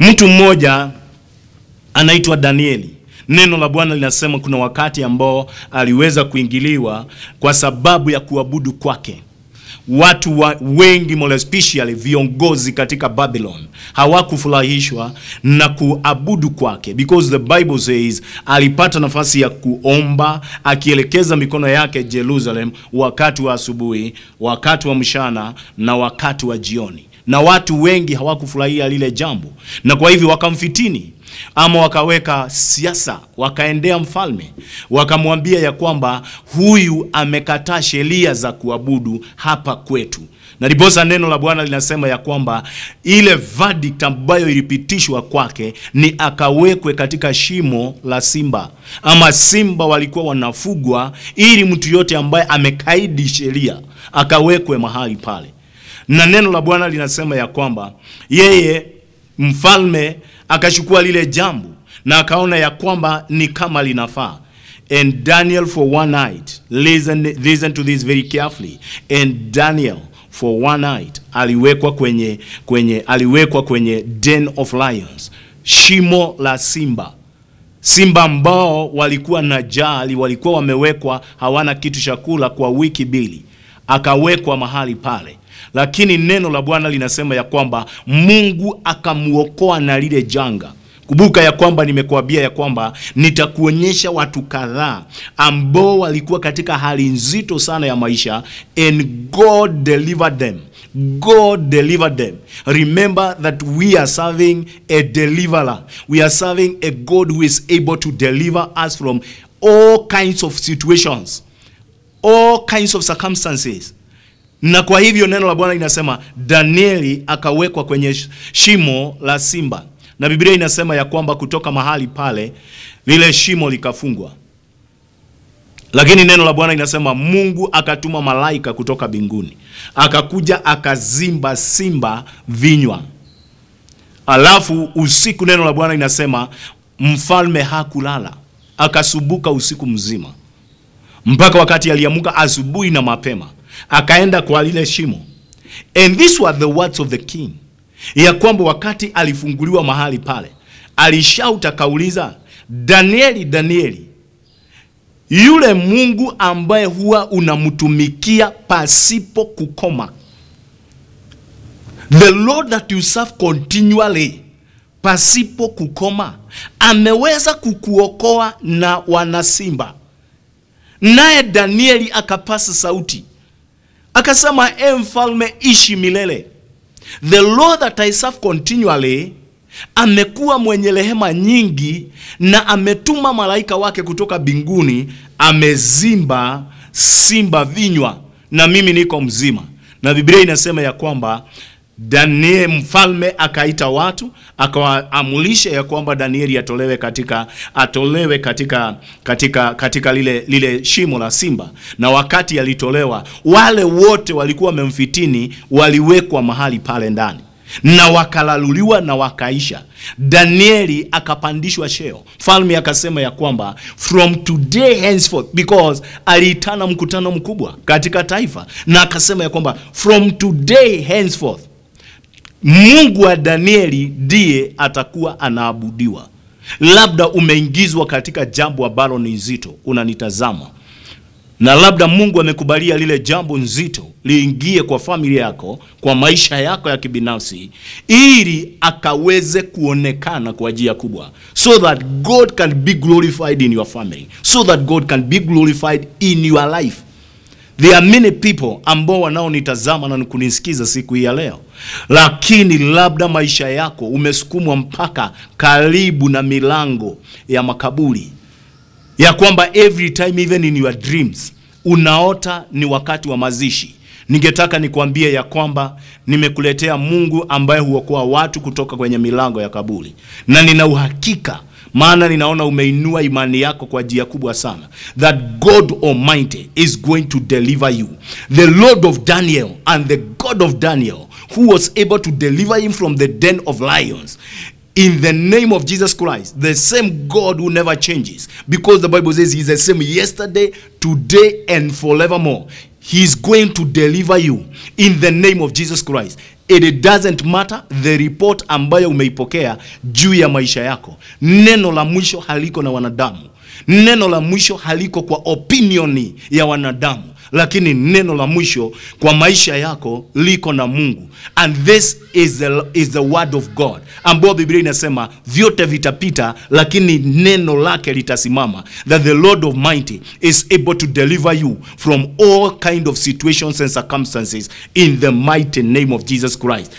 Mtu mmoja anaitwa Danieli. Neno la Bwana linasema kuna wakati ambao aliweza kuingiliwa kwa sababu ya kuabudu kwake. Watu wa wengi more especially viongozi katika Babylon hawakufurahishwa na kuabudu kwake, because the Bible says alipata nafasi ya kuomba akielekeza mikono yake Jerusalem wakati wa asubuhi, wakati wa mchana na wakati wa jioni na watu wengi hawakufurahia lile jambo, na kwa hivyo wakamfitini ama wakaweka siasa, wakaendea mfalme, wakamwambia ya kwamba huyu amekataa sheria za kuabudu hapa kwetu. Na ndiposa neno la Bwana linasema ya kwamba ile verdict ambayo ilipitishwa kwake ni akawekwe katika shimo la simba, ama simba walikuwa wanafugwa, ili mtu yote ambaye amekaidi sheria akawekwe mahali pale na neno la Bwana linasema ya kwamba yeye mfalme akachukua lile jambo na akaona ya kwamba ni kama linafaa and Daniel for one night listen, listen to this very carefully and Daniel for one night aliwekwa kwenye, kwenye, aliwekwa kwenye den of lions, shimo la simba. Simba ambao walikuwa na jali, walikuwa wamewekwa hawana kitu cha kula kwa wiki mbili, akawekwa mahali pale lakini neno la Bwana linasema ya kwamba Mungu akamuokoa na lile janga. Kumbuka ya kwamba nimekuambia ya kwamba nitakuonyesha watu kadhaa ambao walikuwa katika hali nzito sana ya maisha and God delivered them. God deliver them. Remember that we are serving a deliverer. We are serving a God who is able to deliver us from all kinds of situations, all kinds of circumstances. Na kwa hivyo neno la Bwana linasema Danieli akawekwa kwenye shimo la simba, na Biblia inasema ya kwamba kutoka mahali pale lile shimo likafungwa. Lakini neno la Bwana inasema Mungu akatuma malaika kutoka binguni, akakuja akazimba simba vinywa. Alafu usiku, neno la Bwana inasema mfalme hakulala, akasubuka usiku mzima mpaka wakati aliamuka asubuhi na mapema akaenda kwa lile shimo. And these were the words of the king, ya kwamba wakati alifunguliwa mahali pale alishauta, akauliza Danieli, Danieli, yule Mungu ambaye huwa unamtumikia pasipo kukoma, the Lord that you serve continually pasipo kukoma, ameweza kukuokoa na wanasimba. Naye Danieli akapasa sauti akasema, e mfalme, ishi milele. The Lord that I serve continually amekuwa mwenye rehema nyingi na ametuma malaika wake kutoka binguni, amezimba simba vinywa na mimi niko mzima. Na Biblia inasema ya kwamba Daniel mfalme akaita watu akawaamulisha ya kwamba Danieli atolewe katika atolewe katika katika katika lile lile shimo la simba, na wakati alitolewa, wale wote walikuwa wamemfitini waliwekwa mahali pale ndani na wakalaluliwa na wakaisha. Danieli akapandishwa cheo. Mfalme akasema ya kwamba from today henceforth, because aliitana mkutano mkubwa katika taifa, na akasema ya kwamba from today henceforth Mungu wa Danieli ndiye atakuwa anaabudiwa. Labda umeingizwa katika jambo ambalo ni nzito, unanitazama na labda Mungu amekubalia lile jambo nzito liingie kwa familia yako, kwa maisha yako ya kibinafsi, ili akaweze kuonekana kwa njia kubwa, so that God can be glorified in your family, so that God can be glorified in your life. There are many people ambao wanaonitazama na kunisikiza siku hii ya leo, lakini labda maisha yako umesukumwa mpaka karibu na milango ya makaburi, ya kwamba every time even in your dreams unaota ni wakati wa mazishi. Ningetaka nikuambie ya kwamba nimekuletea Mungu ambaye huokoa watu kutoka kwenye milango ya kaburi, na nina uhakika maana ninaona umeinua imani yako kwa njia kubwa sana, that God Almighty is going to deliver you. The Lord of Daniel and the God of Daniel who was able to deliver him from the den of lions in the name of Jesus Christ, the same God who never changes, because the Bible says He's the same yesterday, today, and forevermore. He's going to deliver you in the name of Jesus Christ. It doesn't matter the report ambayo umeipokea juu ya maisha yako. Neno la mwisho haliko na wanadamu. Neno la mwisho haliko kwa opinioni ya wanadamu lakini neno la mwisho kwa maisha yako liko na Mungu, and this is the, is the word of God, ambayo Biblia inasema vyote vitapita, lakini neno lake litasimama, that the Lord of mighty is able to deliver you from all kind of situations and circumstances in the mighty name of Jesus Christ.